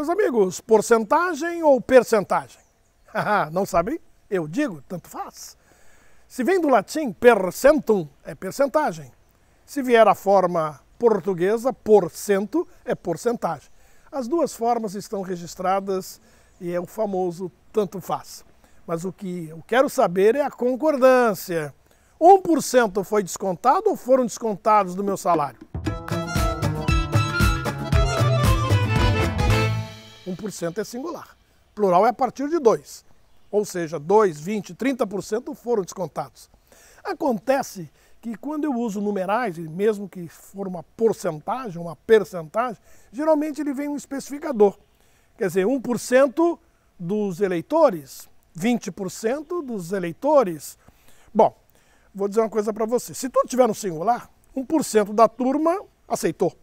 Meus amigos, porcentagem ou percentagem? Não sabe? Eu digo, tanto faz. Se vem do latim, percentum é percentagem. Se vier a forma portuguesa, porcento é porcentagem. As duas formas estão registradas e é o famoso tanto faz. Mas o que eu quero saber é a concordância. 1% foi descontado ou foram descontados do meu salário? 1% é singular. Plural é a partir de 2. Ou seja, 2, 20, 30% foram descontados. Acontece que quando eu uso numerais, mesmo que for uma porcentagem, uma percentagem, geralmente ele vem um especificador. Quer dizer, 1% dos eleitores, 20% dos eleitores. Bom, vou dizer uma coisa para você. Se tudo tiver no singular, 1% da turma aceitou.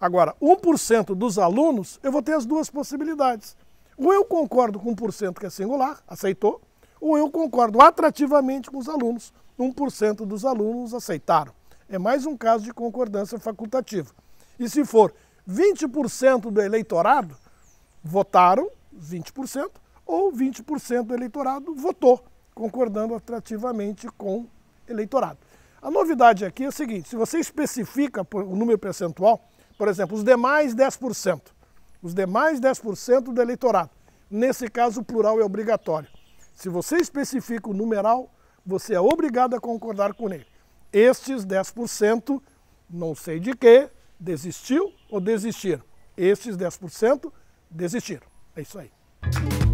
Agora, 1% dos alunos, eu vou ter as duas possibilidades. Ou eu concordo com 1% que é singular, aceitou, ou eu concordo atrativamente com os alunos, 1% dos alunos aceitaram. É mais um caso de concordância facultativa. E se for 20% do eleitorado, votaram 20%, ou 20% do eleitorado votou, concordando atrativamente com o eleitorado. A novidade aqui é a seguinte: se você especifica o número percentual, por exemplo, os demais 10%. Os demais 10% do eleitorado. Nesse caso, o plural é obrigatório. Se você especifica o numeral, você é obrigado a concordar com ele. Estes 10%, não sei de quê, desistiu ou desistiram. Estes 10% desistiram. É isso aí.